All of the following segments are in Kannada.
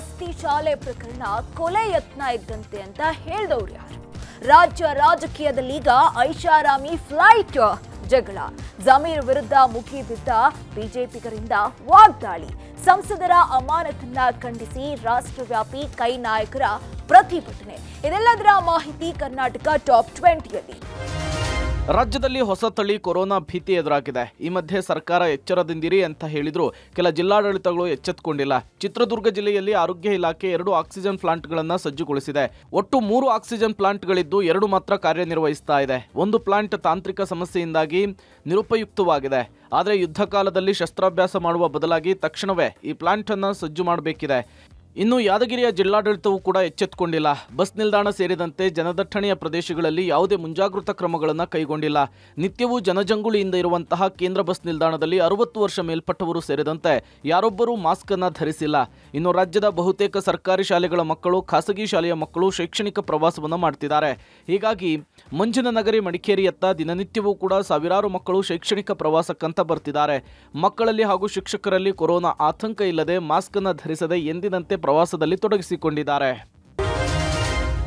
ವಸತಿ ಶಾಲೆ ಪ್ರಕರಣ ಕೊಲೆ ಯತ್ನ ಇದ್ದಂತೆ ಅಂತ ಹೇಳ್ದವ್ರು ಯಾರು ರಾಜ್ಯ ರಾಜಕೀಯದಲ್ಲಿ ಈಗ ಐಷಾರಾಮಿ ಫ್ಲೈಟ್ ಜಗಳ ಜಮೀರ್ ವಿರುದ್ಧ ಮುಗಿಬಿದ್ದ ಬಿಜೆಪಿಗರಿಂದ ವಾಗ್ದಾಳಿ ಸಂಸದರ ಅಮಾನತನ್ನ ಖಂಡಿಸಿ ರಾಷ್ಟ್ರವ್ಯಾಪಿ ಕೈ ನಾಯಕರ ಪ್ರತಿಭಟನೆ ಇದೆಲ್ಲದರ ಮಾಹಿತಿ ಕರ್ನಾಟಕ ಟಾಪ್ ಟ್ವೆಂಟಿಯಲ್ಲಿ ರಾಜ್ಯದಲ್ಲಿ ಹೊಸ ತಳಿ ಕೊರೋನಾ ಭೀತಿ ಎದುರಾಗಿದೆ ಈ ಮಧ್ಯೆ ಸರ್ಕಾರ ಎಚ್ಚರದಿಂದಿರಿ ಅಂತ ಹೇಳಿದ್ರು ಕೆಲ ಜಿಲ್ಲಾಡಳಿತಗಳು ಎಚ್ಚೆತ್ತುಕೊಂಡಿಲ್ಲ ಚಿತ್ರದುರ್ಗ ಜಿಲ್ಲೆಯಲ್ಲಿ ಆರೋಗ್ಯ ಇಲಾಖೆ ಎರಡು ಆಕ್ಸಿಜನ್ ಪ್ಲಾಂಟ್ಗಳನ್ನು ಸಜ್ಜುಗೊಳಿಸಿದೆ ಒಟ್ಟು ಮೂರು ಆಕ್ಸಿಜನ್ ಪ್ಲಾಂಟ್ಗಳಿದ್ದು ಎರಡು ಮಾತ್ರ ಕಾರ್ಯನಿರ್ವಹಿಸ್ತಾ ಇದೆ ಒಂದು ಪ್ಲಾಂಟ್ ತಾಂತ್ರಿಕ ಸಮಸ್ಯೆಯಿಂದಾಗಿ ನಿರುಪಯುಕ್ತವಾಗಿದೆ ಆದರೆ ಯುದ್ಧ ಕಾಲದಲ್ಲಿ ಶಸ್ತ್ರಾಭ್ಯಾಸ ಮಾಡುವ ಬದಲಾಗಿ ತಕ್ಷಣವೇ ಈ ಪ್ಲಾಂಟನ್ನು ಸಜ್ಜು ಮಾಡಬೇಕಿದೆ ಇನ್ನು ಯಾದಗಿರಿಯ ಜಿಲ್ಲಾಡಳಿತವೂ ಕೂಡ ಎಚ್ಚೆತ್ತುಕೊಂಡಿಲ್ಲ ಬಸ್ ನಿಲ್ದಾಣ ಸೇರಿದಂತೆ ಜನದಟ್ಟಣೆಯ ಪ್ರದೇಶಗಳಲ್ಲಿ ಯಾವುದೇ ಮುಂಜಾಗ್ರತಾ ಕ್ರಮಗಳನ್ನು ಕೈಗೊಂಡಿಲ್ಲ ನಿತ್ಯವೂ ಜನಜಂಗುಳಿಯಿಂದ ಇರುವಂತಹ ಕೇಂದ್ರ ಬಸ್ ನಿಲ್ದಾಣದಲ್ಲಿ ಅರವತ್ತು ವರ್ಷ ಮೇಲ್ಪಟ್ಟವರು ಸೇರಿದಂತೆ ಯಾರೊಬ್ಬರೂ ಮಾಸ್ಕ್ ಅನ್ನು ಧರಿಸಿಲ್ಲ ಇನ್ನು ರಾಜ್ಯದ ಬಹುತೇಕ ಸರ್ಕಾರಿ ಶಾಲೆಗಳ ಮಕ್ಕಳು ಖಾಸಗಿ ಶಾಲೆಯ ಮಕ್ಕಳು ಶೈಕ್ಷಣಿಕ ಪ್ರವಾಸವನ್ನು ಮಾಡ್ತಿದ್ದಾರೆ ಹೀಗಾಗಿ ಮಂಜಿನ ನಗರಿ ಮಡಿಕೇರಿಯತ್ತ ದಿನನಿತ್ಯವೂ ಕೂಡ ಸಾವಿರಾರು ಮಕ್ಕಳು ಶೈಕ್ಷಣಿಕ ಪ್ರವಾಸಕ್ಕಂತ ಬರ್ತಿದ್ದಾರೆ ಮಕ್ಕಳಲ್ಲಿ ಹಾಗೂ ಶಿಕ್ಷಕರಲ್ಲಿ ಕೊರೋನಾ ಆತಂಕ ಇಲ್ಲದೆ ಮಾಸ್ಕ್ ಅನ್ನು ಧರಿಸದೆ ಎಂದಿನಂತೆ ಪ್ರವಾಸದಲ್ಲಿ ತೊಡಗಿಸಿಕೊಂಡಿದ್ದಾರೆ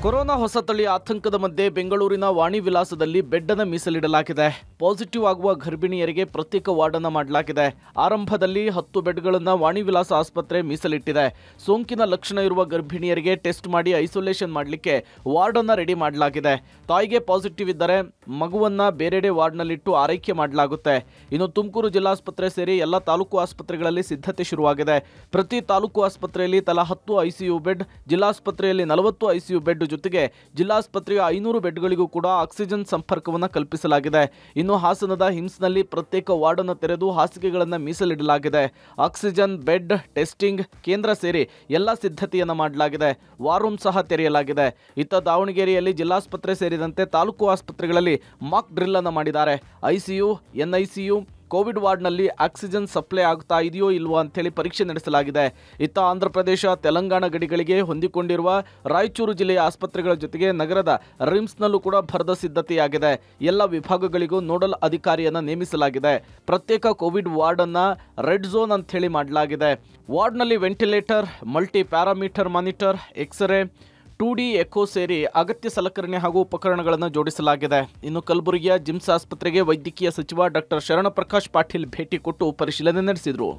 ಕೊರೋನಾ ಹೊಸ ತಳಿಯ ಆತಂಕದ ಮಧ್ಯೆ ಬೆಂಗಳೂರಿನ ವಾಣಿ ವಿಲಾಸದಲ್ಲಿ ಬೆಡ್ ಅನ್ನು ಮೀಸಲಿಡಲಾಗಿದೆ ಪಾಸಿಟಿವ್ ಆಗುವ ಗರ್ಭಿಣಿಯರಿಗೆ ಪ್ರತ್ಯೇಕ ವಾರ್ಡ್ ಮಾಡಲಾಗಿದೆ ಆರಂಭದಲ್ಲಿ ಹತ್ತು ಬೆಡ್ಗಳನ್ನು ವಾಣಿ ವಿಲಾಸ ಆಸ್ಪತ್ರೆ ಮೀಸಲಿಟ್ಟಿದೆ ಸೋಂಕಿನ ಲಕ್ಷಣ ಇರುವ ಗರ್ಭಿಣಿಯರಿಗೆ ಟೆಸ್ಟ್ ಮಾಡಿ ಐಸೋಲೇಷನ್ ಮಾಡಲಿಕ್ಕೆ ವಾರ್ಡ್ ರೆಡಿ ಮಾಡಲಾಗಿದೆ ತಾಯಿಗೆ ಪಾಸಿಟಿವ್ ಇದ್ದರೆ ಮಗುವನ್ನ ಬೇರೆಡೆ ವಾರ್ಡ್ನಲ್ಲಿಟ್ಟು ಆರೈಕೆ ಮಾಡಲಾಗುತ್ತೆ ಇನ್ನು ತುಮಕೂರು ಜಿಲ್ಲಾಸ್ಪತ್ರೆ ಸೇರಿ ಎಲ್ಲ ತಾಲೂಕು ಆಸ್ಪತ್ರೆಗಳಲ್ಲಿ ಸಿದ್ಧತೆ ಶುರುವಾಗಿದೆ ಪ್ರತಿ ತಾಲೂಕು ಆಸ್ಪತ್ರೆಯಲ್ಲಿ ತಲಾ ಹತ್ತು ಐಸಿಯು ಬೆಡ್ ಜಿಲ್ಲಾಸ್ಪತ್ರೆಯಲ್ಲಿ ನಲವತ್ತು ಐಸಿಯು ಬೆಡ್ ಜೊತೆಗೆ ಜಿಲ್ಲಾಸ್ಪತ್ರೆಯ ಐನೂರು ಬೆಡ್ಗಳಿಗೂ ಕೂಡ ಆಕ್ಸಿಜನ್ ಸಂಪರ್ಕವನ್ನು ಕಲ್ಪಿಸಲಾಗಿದೆ ಇನ್ನು ಹಾಸನದ ಹಿಮ್ಸ್ನಲ್ಲಿ ಪ್ರತ್ಯೇಕ ಅನ್ನು ತೆರೆದು ಹಾಸಿಗೆಗಳನ್ನು ಮೀಸಲಿಡಲಾಗಿದೆ ಆಕ್ಸಿಜನ್ ಬೆಡ್ ಟೆಸ್ಟಿಂಗ್ ಕೇಂದ್ರ ಸೇರಿ ಎಲ್ಲ ಸಿದ್ಧತೆಯನ್ನು ಮಾಡಲಾಗಿದೆ ವಾರ್ ರೂಮ್ ಸಹ ತೆರೆಯಲಾಗಿದೆ ಇತ್ತ ದಾವಣಗೆರೆಯಲ್ಲಿ ಜಿಲ್ಲಾಸ್ಪತ್ರೆ ಸೇರಿದಂತೆ ತಾಲೂಕು ಆಸ್ಪತ್ರೆಗಳಲ್ಲಿ ಮಾಕ್ ಡ್ರಿಲ್ ಅನ್ನು ಮಾಡಿದ್ದಾರೆ ಐಸಿಯು ಎನ್ಐಸಿಯು ಕೋವಿಡ್ ವಾರ್ಡ್ನಲ್ಲಿ ಆಕ್ಸಿಜನ್ ಸಪ್ಲೈ ಆಗ್ತಾ ಇದೆಯೋ ಇಲ್ವೋ ಅಂತೇಳಿ ಪರೀಕ್ಷೆ ನಡೆಸಲಾಗಿದೆ ಇತ್ತ ಆಂಧ್ರ ಪ್ರದೇಶ ತೆಲಂಗಾಣ ಗಡಿಗಳಿಗೆ ಹೊಂದಿಕೊಂಡಿರುವ ರಾಯಚೂರು ಜಿಲ್ಲೆಯ ಆಸ್ಪತ್ರೆಗಳ ಜೊತೆಗೆ ನಗರದ ರಿಮ್ಸ್ನಲ್ಲೂ ಕೂಡ ಭರದ ಸಿದ್ಧತೆಯಾಗಿದೆ ಎಲ್ಲ ವಿಭಾಗಗಳಿಗೂ ನೋಡಲ್ ಅಧಿಕಾರಿಯನ್ನು ನೇಮಿಸಲಾಗಿದೆ ಪ್ರತ್ಯೇಕ ಕೋವಿಡ್ ವಾರ್ಡನ್ನು ರೆಡ್ ಝೋನ್ ಅಂತ ಹೇಳಿ ಮಾಡಲಾಗಿದೆ ವಾರ್ಡ್ನಲ್ಲಿ ventilator multi parameter monitor X ray two echo ಸೇರಿ ಅಗತ್ಯ ಸಲಕರಣೆ ಹಾಗೂ ಉಪಕರಣಗಳನ್ನು ಜೋಡಿಸಲಾಗಿದೆ ಇನ್ನು ಕಲಬುರಗಿಯ ಜಿಮ್ಸ್ ಆಸ್ಪತ್ರೆಗೆ ವೈದ್ಯಕೀಯ ಸಚಿವ ಡಾಕ್ಟರ್ ಶರಣಪ್ರಕಾಶ್ ಪಾಟೀಲ್ ಭೇಟಿ ಕೊಟ್ಟು ಪರಿಶೀಲನೆ ನಡೆಸಿದರು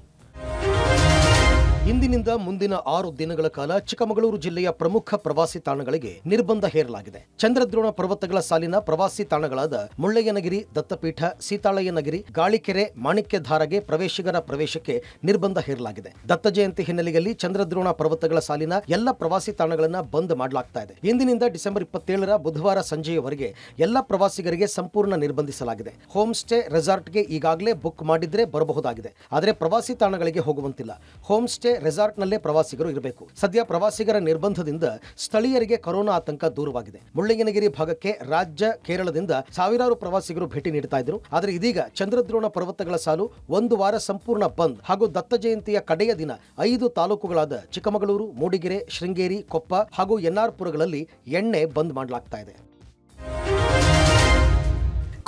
ಇಂದಿನಿಂದ ಮುಂದಿನ ಆರು ದಿನಗಳ ಕಾಲ ಚಿಕ್ಕಮಗಳೂರು ಜಿಲ್ಲೆಯ ಪ್ರಮುಖ ಪ್ರವಾಸಿ ತಾಣಗಳಿಗೆ ನಿರ್ಬಂಧ ಹೇರಲಾಗಿದೆ ಚಂದ್ರದ್ರೋಣ ಪರ್ವತಗಳ ಸಾಲಿನ ಪ್ರವಾಸಿ ತಾಣಗಳಾದ ಮುಳ್ಳಯ್ಯನಗಿರಿ ದತ್ತಪೀಠ ಸೀತಾಳಯ್ಯನಗಿರಿ ಗಾಳಿಕೆರೆ ಮಾಣಿಕ್ಯಧಾರಗೆ ಪ್ರವೇಶಿಗರ ಪ್ರವೇಶಕ್ಕೆ ನಿರ್ಬಂಧ ಹೇರಲಾಗಿದೆ ದತ್ತ ಜಯಂತಿ ಹಿನ್ನೆಲೆಯಲ್ಲಿ ಚಂದ್ರದ್ರೋಣ ಪರ್ವತಗಳ ಸಾಲಿನ ಎಲ್ಲ ಪ್ರವಾಸಿ ತಾಣಗಳನ್ನು ಬಂದ್ ಮಾಡಲಾಗ್ತಾ ಇದೆ ಇಂದಿನಿಂದ ಡಿಸೆಂಬರ್ ಇಪ್ಪತ್ತೇಳರ ಬುಧವಾರ ಸಂಜೆಯವರೆಗೆ ಎಲ್ಲ ಪ್ರವಾಸಿಗರಿಗೆ ಸಂಪೂರ್ಣ ನಿರ್ಬಂಧಿಸಲಾಗಿದೆ ಹೋಮ್ ಸ್ಟೇ ರೆಸಾರ್ಟ್ಗೆ ಈಗಾಗಲೇ ಬುಕ್ ಮಾಡಿದ್ರೆ ಬರಬಹುದಾಗಿದೆ ಆದರೆ ಪ್ರವಾಸಿ ತಾಣಗಳಿಗೆ ಹೋಗುವಂತಿಲ್ಲ ಹೋಮ್ ಸ್ಟೇ ರೆಸಾರ್ಟ್ನಲ್ಲೇ ಪ್ರವಾಸಿಗರು ಇರಬೇಕು ಸದ್ಯ ಪ್ರವಾಸಿಗರ ನಿರ್ಬಂಧದಿಂದ ಸ್ಥಳೀಯರಿಗೆ ಕೊರೋನಾ ಆತಂಕ ದೂರವಾಗಿದೆ ಮುಳ್ಳಯ್ಯನಗಿರಿ ಭಾಗಕ್ಕೆ ರಾಜ್ಯ ಕೇರಳದಿಂದ ಸಾವಿರಾರು ಪ್ರವಾಸಿಗರು ಭೇಟಿ ನೀಡ್ತಾ ಇದ್ರು ಆದರೆ ಇದೀಗ ಚಂದ್ರದ್ರೋಣ ಪರ್ವತಗಳ ಸಾಲು ಒಂದು ವಾರ ಸಂಪೂರ್ಣ ಬಂದ್ ಹಾಗೂ ದತ್ತ ಜಯಂತಿಯ ಕಡೆಯ ದಿನ ಐದು ತಾಲೂಕುಗಳಾದ ಚಿಕ್ಕಮಗಳೂರು ಮೂಡಿಗೆರೆ ಶೃಂಗೇರಿ ಕೊಪ್ಪ ಹಾಗೂ ಎನ್ಆರ್ಪುರಗಳಲ್ಲಿ ಎಣ್ಣೆ ಬಂದ್ ಮಾಡಲಾಗ್ತಾ ಇದೆ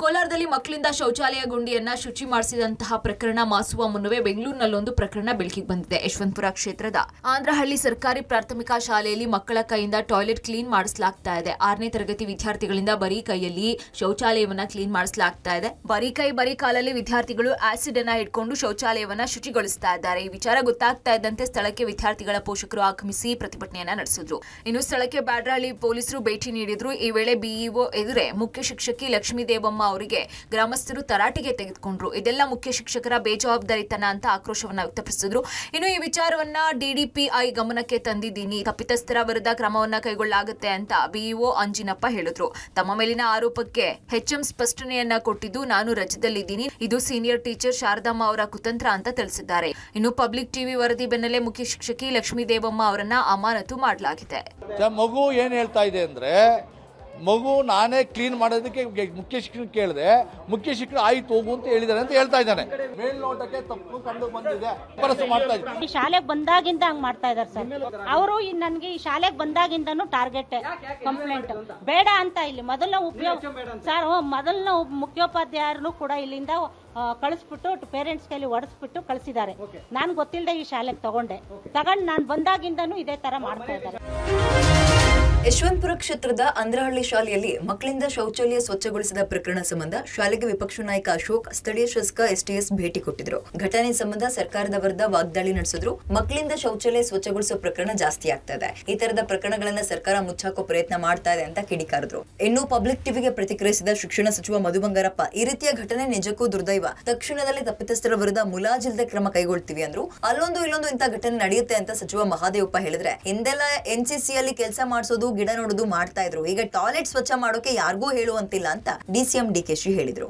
ಕೋಲಾರದಲ್ಲಿ ಮಕ್ಕಳಿಂದ ಶೌಚಾಲಯ ಗುಂಡಿಯನ್ನ ಶುಚಿ ಮಾಡಿಸಿದಂತಹ ಪ್ರಕರಣ ಮಾಸುವ ಮುನ್ನವೇ ಬೆಂಗಳೂರಿನಲ್ಲೊಂದು ಪ್ರಕರಣ ಬೆಳಕಿಗೆ ಬಂದಿದೆ ಯಶವಂತಪುರ ಕ್ಷೇತ್ರದ ಆಂಧ್ರಹಳ್ಳಿ ಸರ್ಕಾರಿ ಪ್ರಾಥಮಿಕ ಶಾಲೆಯಲ್ಲಿ ಮಕ್ಕಳ ಕೈಯಿಂದ ಟಾಯ್ಲೆಟ್ ಕ್ಲೀನ್ ಮಾಡಿಸಲಾಗ್ತಾ ಇದೆ ಆರನೇ ತರಗತಿ ವಿದ್ಯಾರ್ಥಿಗಳಿಂದ ಬರೀ ಕೈಯಲ್ಲಿ ಶೌಚಾಲಯವನ್ನ ಕ್ಲೀನ್ ಮಾಡಿಸಲಾಗ್ತಾ ಇದೆ ಬರೀ ಕೈ ಬರೀ ಕಾಲಲ್ಲಿ ವಿದ್ಯಾರ್ಥಿಗಳು ಆಸಿಡ್ ಅನ್ನ ಇಟ್ಕೊಂಡು ಶೌಚಾಲಯವನ್ನ ಶುಚಿಗೊಳಿಸ್ತಾ ಇದ್ದಾರೆ ಈ ವಿಚಾರ ಗೊತ್ತಾಗ್ತಾ ಇದ್ದಂತೆ ಸ್ಥಳಕ್ಕೆ ವಿದ್ಯಾರ್ಥಿಗಳ ಪೋಷಕರು ಆಗಮಿಸಿ ಪ್ರತಿಭಟನೆಯನ್ನ ನಡೆಸಿದ್ರು ಇನ್ನು ಸ್ಥಳಕ್ಕೆ ಬ್ಯಾಡ್ರಹಳ್ಳಿ ಪೊಲೀಸರು ಭೇಟಿ ನೀಡಿದ್ರು ಈ ವೇಳೆ ಬಿಇಒ ಎದುರೇ ಮುಖ್ಯ ಶಿಕ್ಷಕಿ ಲಕ್ಷ್ಮೀ ದೇವಮ್ಮ ಅವರಿಗೆ ಗ್ರಾಮಸ್ಥರು ತರಾಟೆಗೆ ತೆಗೆದುಕೊಂಡ್ರು ಇದೆಲ್ಲ ಮುಖ್ಯ ಶಿಕ್ಷಕರ ಬೇಜವಾಬ್ದಾರಿತನ ಅಂತ ಆಕ್ರೋಶವನ್ನ ವ್ಯಕ್ತಪಡಿಸಿದ್ರು ಇನ್ನು ಈ ವಿಚಾರವನ್ನ ಡಿಡಿಪಿಐ ಗಮನಕ್ಕೆ ತಂದಿದ್ದೀನಿ ತಪ್ಪಿತಸ್ಥರ ವಿರುದ್ಧ ಕ್ರಮವನ್ನ ಕೈಗೊಳ್ಳಲಾಗುತ್ತೆ ಅಂತ ಬಿಇಒ ಅಂಜಿನಪ್ಪ ಹೇಳಿದ್ರು ತಮ್ಮ ಮೇಲಿನ ಆರೋಪಕ್ಕೆ ಹೆಚ್ಎಂ ಸ್ಪಷ್ಟನೆಯನ್ನ ಕೊಟ್ಟಿದ್ದು ನಾನು ರಜದಲ್ಲಿದ್ದೀನಿ ಇದು ಸೀನಿಯರ್ ಟೀಚರ್ ಶಾರದಮ್ಮ ಅವರ ಕುತಂತ್ರ ಅಂತ ತಿಳಿಸಿದ್ದಾರೆ ಇನ್ನು ಪಬ್ಲಿಕ್ ಟಿವಿ ವರದಿ ಬೆನ್ನಲ್ಲೇ ಮುಖ್ಯ ಶಿಕ್ಷಕಿ ಲಕ್ಷ್ಮೀ ದೇವಮ್ಮ ಅವರನ್ನ ಅಮಾನತು ಮಾಡಲಾಗಿದೆ ಮಗು ಏನ್ ಹೇಳ್ತಾ ಇದೆ ಅಂದ್ರೆ ಮಗು ನಾನೇ ಕ್ಲೀನ್ ಮಾಡೋದಕ್ಕೆ ಮುಖ್ಯ ಶಿಕ್ಷಣ ಕೇಳಿದೆ ಮುಖ್ಯ ಶಿಕ್ಷಣ ಆಯ್ತು ಹೋಗು ಅಂತ ಹೇಳಿದಾರೆ ಅಂತ ಹೇಳ್ತಾ ಇದ್ದಾನೆ ಮೇಲ್ನೋಟಕ್ಕೆ ತಪ್ಪು ಕಂಡು ಬಂದಿದೆ ಮಾಡ್ತಾ ಇದ್ದಾರೆ ಶಾಲೆಗೆ ಬಂದಾಗಿಂದ ಹಂಗ್ ಮಾಡ್ತಾ ಇದಾರೆ ಸರ್ ಅವರು ನನ್ಗೆ ಈ ಶಾಲೆಗೆ ಬಂದಾಗಿಂದನು ಟಾರ್ಗೆಟ್ ಕಂಪ್ಲೇಂಟ್ ಬೇಡ ಅಂತ ಇಲ್ಲಿ ಮೊದಲನೇ ಉಪಯೋಗ ಸರ್ ಮೊದಲನೇ ಮುಖ್ಯೋಪಾಧ್ಯಾಯರು ಕೂಡ ಇಲ್ಲಿಂದ ಕಳಿಸ್ಬಿಟ್ಟು ಪೇರೆಂಟ್ಸ್ ಕೈಲಿ ಒಡಿಸ್ಬಿಟ್ಟು ಕಳಿಸಿದ್ದಾರೆ ನಾನು ಗೊತ್ತಿಲ್ಲದೆ ಈ ಶಾಲೆಗೆ ತಗೊಂಡೆ ತಗೊಂಡು ನಾನು ಬಂದಾಗಿಂದನು ಇದೇ ತರ ಮಾಡ್ತಾ ಇದ್ದಾರೆ ಯಶವಂತಪುರ ಕ್ಷೇತ್ರದ ಅಂದ್ರಹಳ್ಳಿ ಶಾಲೆಯಲ್ಲಿ ಮಕ್ಕಳಿಂದ ಶೌಚಾಲಯ ಸ್ವಚ್ಛಗೊಳಿಸಿದ ಪ್ರಕರಣ ಸಂಬಂಧ ಶಾಲೆಗೆ ವಿಪಕ್ಷ ನಾಯಕ ಅಶೋಕ್ ಸ್ಥಳೀಯ ಶಾಸಕ ಎಸ್ಟಿಎಸ್ ಭೇಟಿ ಕೊಟ್ಟಿದ್ರು ಘಟನೆ ಸಂಬಂಧ ಸರ್ಕಾರದ ವಿರುದ್ಧ ವಾಗ್ದಾಳಿ ನಡೆಸಿದ್ರು ಮಕ್ಕಳಿಂದ ಶೌಚಾಲಯ ಸ್ವಚ್ಛಗೊಳಿಸುವ ಪ್ರಕರಣ ಜಾಸ್ತಿ ಆಗ್ತಾ ಇದೆ ಈ ತರದ ಪ್ರಕರಣಗಳನ್ನ ಸರ್ಕಾರ ಮುಚ್ಚಾಕೋ ಪ್ರಯತ್ನ ಮಾಡ್ತಾ ಇದೆ ಅಂತ ಕಿಡಿಕಾರದ್ರು ಇನ್ನು ಪಬ್ಲಿಕ್ ಟಿವಿಗೆ ಪ್ರತಿಕ್ರಿಯಿಸಿದ ಶಿಕ್ಷಣ ಸಚಿವ ಮಧು ಬಂಗಾರಪ್ಪ ಈ ರೀತಿಯ ಘಟನೆ ನಿಜಕ್ಕೂ ದುರ್ದೈವ ತಕ್ಷಣದಲ್ಲಿ ತಪ್ಪಿತಸ್ಥರ ವಿರುದ್ಧ ಮುಲಾಜಿಲ್ಲದೆ ಕ್ರಮ ಕೈಗೊಳ್ತೀವಿ ಅಂದ್ರು ಅಲ್ಲೊಂದು ಇಲ್ಲೊಂದು ಇಂಥ ಘಟನೆ ನಡೆಯುತ್ತೆ ಅಂತ ಸಚಿವ ಮಹಾದೇವಪ್ಪ ಹೇಳಿದ್ರೆ ಹಿಂದೆಲ್ಲ ಎನ್ಸಿಸಿಯಲ್ಲಿ ಕೆಲಸ ಮಾಡಿಸೋದು ಗಿಡ ನೋಡುದು ಮಾಡ್ತಾ ಇದ್ರು ಈಗ ಟಾಯ್ಲೆಟ್ ಸ್ವಚ್ಛ ಮಾಡೋಕೆ ಯಾರಿಗೂ ಹೇಳುವಂತಿಲ್ಲ ಅಂತ D C M D K Shi ಹೇಳಿದ್ರು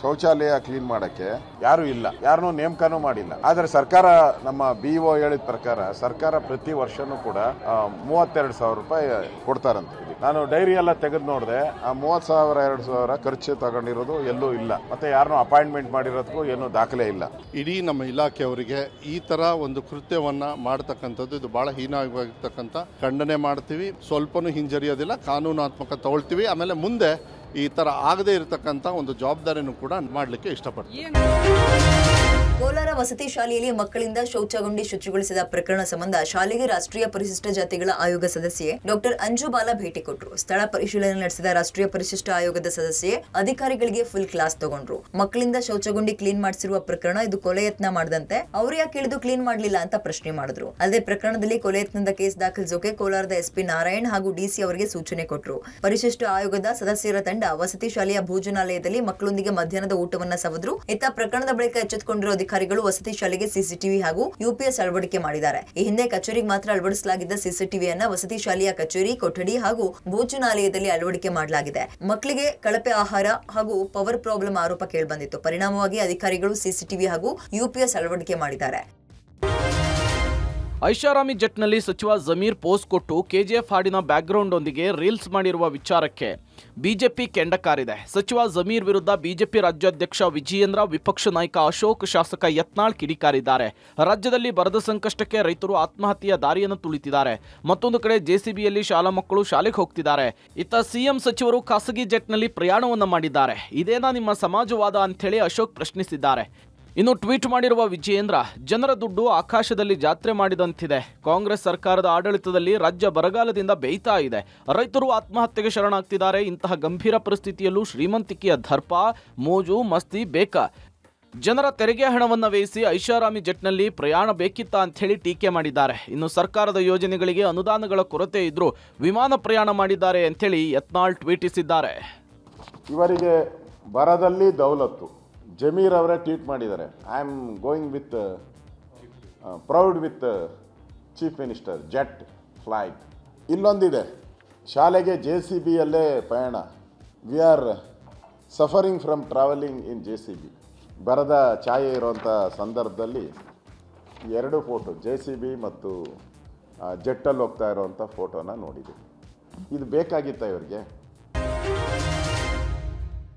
ಶೌಚಾಲಯ ಕ್ಲೀನ್ ಮಾಡಕ್ಕೆ ಯಾರು ಇಲ್ಲ ಯಾರನ್ನೂ ನೇಮಕನೂ ಮಾಡಿಲ್ಲ ಆದ್ರೆ ಸರ್ಕಾರ ನಮ್ಮ ಬಿಒ ಹೇಳಿದ ಪ್ರಕಾರ ಸರ್ಕಾರ ಪ್ರತಿ ವರ್ಷನೂ ಕೂಡ ಮೂವತ್ತೆರಡು ಸಾವಿರ ರೂಪಾಯಿ ಕೊಡ್ತಾರಂತ ನಾನು ಡೈರಿ ಎಲ್ಲ ತೆಗೆದು ನೋಡಿದೆ ಆ ಮೂವತ್ ಸಾವಿರ ಎರಡು ಸಾವಿರ ಖರ್ಚು ತಗೊಂಡಿರೋದು ಎಲ್ಲೂ ಇಲ್ಲ ಮತ್ತೆ ಯಾರನ್ನೂ ಅಪಾಯಿಂಟ್ಮೆಂಟ್ ಮಾಡಿರೋದಕ್ಕೂ ಏನು ದಾಖಲೆ ಇಲ್ಲ ಇಡೀ ನಮ್ಮ ಇಲಾಖೆಯವರಿಗೆ ಈ ತರ ಒಂದು ಕೃತ್ಯವನ್ನ ಮಾಡತಕ್ಕಂಥದ್ದು ಇದು ಬಹಳ ಹೀನಾಗಿರ್ತಕ್ಕಂಥ ಖಂಡನೆ ಮಾಡ್ತೀವಿ ಸ್ವಲ್ಪ ಯಾರನ್ನು ಹಿಂಜರಿಯೋದಿಲ್ಲ ಕಾನೂನಾತ್ಮಕ ತಗೊಳ್ತೀವಿ ಆಮೇಲೆ ಮುಂದೆ ಈ ಥರ ಆಗದೇ ಇರತಕ್ಕಂಥ ಒಂದು ಜವಾಬ್ದಾರಿನೂ ಕೂಡ ಮಾಡಲಿಕ್ಕೆ ಇಷ್ಟಪಡ್ತೀವಿ ಕೋಲಾರ ವಸತಿ ಶಾಲೆಯಲ್ಲಿ ಮಕ್ಕಳಿಂದ ಶೌಚಗುಂಡಿ ಶುಚಿಗೊಳಿಸಿದ ಪ್ರಕರಣ ಸಂಬಂಧ ಶಾಲೆಗೆ ರಾಷ್ಟ್ರೀಯ ಪರಿಶಿಷ್ಟ ಜಾತಿಗಳ ಆಯೋಗ ಸದಸ್ಯೆ ಡಾಕ್ಟರ್ ಅಂಜುಬಾಲ ಭೇಟಿ ಕೊಟ್ಟರು ಸ್ಥಳ ಪರಿಶೀಲನೆ ನಡೆಸಿದ ರಾಷ್ಟ್ರೀಯ ಪರಿಶಿಷ್ಟ ಆಯೋಗದ ಸದಸ್ಯೆ ಅಧಿಕಾರಿಗಳಿಗೆ ಫುಲ್ ಕ್ಲಾಸ್ ತಗೊಂಡ್ರು ಮಕ್ಕಳಿಂದ ಶೌಚಗುಂಡಿ ಕ್ಲೀನ್ ಮಾಡಿಸಿರುವ ಪ್ರಕರಣ ಇದು ಕೊಲೆ ಯತ್ನ ಮಾಡದಂತೆ ಅವ್ರು ಯಾಕೆ ಇಳಿದು ಕ್ಲೀನ್ ಮಾಡಲಿಲ್ಲ ಅಂತ ಪ್ರಶ್ನೆ ಮಾಡಿದ್ರು ಅದೇ ಪ್ರಕರಣದಲ್ಲಿ ಕೊಲೆ ಯತ್ನದ ಕೇಸ್ ದಾಖಲಿಸೋಕೆ ಕೋಲಾರದ ಎಸ್ಪಿ ನಾರಾಯಣ್ ಹಾಗೂ ಡಿಸಿ ಅವರಿಗೆ ಸೂಚನೆ ಕೊಟ್ಟರು ಪರಿಶಿಷ್ಟ ಆಯೋಗದ ಸದಸ್ಯರ ತಂಡ ವಸತಿ ಶಾಲೆಯ ಭೋಜನಾಲಯದಲ್ಲಿ ಮಕ್ಕಳೊಂದಿಗೆ ಮಧ್ಯಾಹ್ನದ ಊಟವನ್ನ ಸವದ್ರು ಇತ್ತ ಪ್ರಕರಣದ ಬಳಿಕ ಎಚ್ಚೆತ್ತುಕೊಂಡಿರೋ ಅಧಿಕಾರಿಗಳು ವಸತಿ ಶಾಲೆಗೆ ಸಿಸಿಟಿವಿ ಹಾಗೂ ಯುಪಿಎಸ್ ಅಳವಡಿಕೆ ಮಾಡಿದ್ದಾರೆ ಈ ಹಿಂದೆ ಕಚೇರಿಗೆ ಮಾತ್ರ ಅಳವಡಿಸಲಾಗಿದ್ದ ಸಿಸಿಟಿವಿಯನ್ನ ವಸತಿ ಶಾಲೆಯ ಕಚೇರಿ ಕೊಠಡಿ ಹಾಗೂ ಭೋಜನಾಲಯದಲ್ಲಿ ಅಳವಡಿಕೆ ಮಾಡಲಾಗಿದೆ ಮಕ್ಕಳಿಗೆ ಕಳಪೆ ಆಹಾರ ಹಾಗೂ ಪವರ್ ಪ್ರಾಬ್ಲಮ್ ಆರೋಪ ಕೇಳಿಬಂದಿತ್ತು ಪರಿಣಾಮವಾಗಿ ಅಧಿಕಾರಿಗಳು ಸಿಸಿಟಿವಿ ಹಾಗೂ ಯುಪಿಎಸ್ ಅಳವಡಿಕೆ ಮಾಡಿದ್ದಾರೆ ಐಷಾರಾಮಿ ಜಟ್ನಲ್ಲಿ ಸಚಿವ ಜಮೀರ್ ಪೋಸ್ಟ್ ಕೊಟ್ಟು ಕೆಜಿಎಫ್ ಹಾಡಿನ ಬ್ಯಾಕ್ಗ್ರೌಂಡ್ ಒಂದಿಗೆ ರೀಲ್ಸ್ ಮಾಡಿರುವ ವಿಚಾರಕ್ಕೆ ಬಿಜೆಪಿ ಕೆಂಡಕಾರಿದೆ ಸಚಿವ ಜಮೀರ್ ವಿರುದ್ಧ ಬಿಜೆಪಿ ರಾಜ್ಯಾಧ್ಯಕ್ಷ ವಿಜಯೇಂದ್ರ ವಿಪಕ್ಷ ನಾಯಕ ಅಶೋಕ್ ಶಾಸಕ ಯತ್ನಾಳ್ ಕಿಡಿಕಾರಿದ್ದಾರೆ ರಾಜ್ಯದಲ್ಲಿ ಬರದ ಸಂಕಷ್ಟಕ್ಕೆ ರೈತರು ಆತ್ಮಹತ್ಯೆಯ ದಾರಿಯನ್ನು ತುಳಿತಿದ್ದಾರೆ ಮತ್ತೊಂದು ಕಡೆ ಜೆಸಿಬಿಯಲ್ಲಿ ಶಾಲಾ ಮಕ್ಕಳು ಶಾಲೆಗೆ ಹೋಗ್ತಿದ್ದಾರೆ ಇತ್ತ ಸಿಎಂ ಸಚಿವರು ಖಾಸಗಿ ಜೆಟ್ನಲ್ಲಿ ಪ್ರಯಾಣವನ್ನು ಮಾಡಿದ್ದಾರೆ ಇದೇನಾ ನಿಮ್ಮ ಸಮಾಜವಾದ ಅಂಥೇಳಿ ಅಶೋಕ್ ಪ್ರಶ್ನಿಸಿದ್ದಾರೆ ಇನ್ನು ಟ್ವೀಟ್ ಮಾಡಿರುವ ವಿಜಯೇಂದ್ರ ಜನರ ದುಡ್ಡು ಆಕಾಶದಲ್ಲಿ ಜಾತ್ರೆ ಮಾಡಿದಂತಿದೆ ಕಾಂಗ್ರೆಸ್ ಸರ್ಕಾರದ ಆಡಳಿತದಲ್ಲಿ ರಾಜ್ಯ ಬರಗಾಲದಿಂದ ಬೇಯ್ತಾ ಇದೆ ರೈತರು ಆತ್ಮಹತ್ಯೆಗೆ ಶರಣಾಗ್ತಿದ್ದಾರೆ ಇಂತಹ ಗಂಭೀರ ಪರಿಸ್ಥಿತಿಯಲ್ಲೂ ಶ್ರೀಮಂತಿಕೆಯ ದರ್ಪ ಮೋಜು ಮಸ್ತಿ ಬೇಕಾ ಜನರ ತೆರಿಗೆ ಹಣವನ್ನು ವ್ಯಯಿಸಿ ಐಷಾರಾಮಿ ಜೆಟ್ನಲ್ಲಿ ಪ್ರಯಾಣ ಬೇಕಿತ್ತ ಅಂಥೇಳಿ ಟೀಕೆ ಮಾಡಿದ್ದಾರೆ ಇನ್ನು ಸರ್ಕಾರದ ಯೋಜನೆಗಳಿಗೆ ಅನುದಾನಗಳ ಕೊರತೆ ಇದ್ದರೂ ವಿಮಾನ ಪ್ರಯಾಣ ಮಾಡಿದ್ದಾರೆ ಅಂಥೇಳಿ ಯತ್ನಾಳ್ ಟ್ವೀಟಿಸಿದ್ದಾರೆ ಇವರಿಗೆ ಬರದಲ್ಲಿ ದೌಲತ್ತು ಜಮೀರ್ ಅವರೇ ಟ್ವೀಟ್ ಮಾಡಿದ್ದಾರೆ I am going with proud with chief minister jet flight ಇನ್ನೊಂದಿದೆ ಶಾಲೆಗೆ ಜೆ ಸಿ ಬಿಯಲ್ಲೇ ಪಯಣ we are suffering from travelling in J C B ಬರದ ಛಾಯೆ ಇರುವಂಥ ಸಂದರ್ಭದಲ್ಲಿ ಎರಡು ಫೋಟೋ ಜೆ ಸಿ ಬಿ ಮತ್ತು ಜೆಟ್ಟಲ್ಲಿ ಹೋಗ್ತಾ ಇರೋವಂಥ ಫೋಟೋನ ನೋಡಿದೆ ಇದು ಬೇಕಾಗಿತ್ತ ಇವರಿಗೆ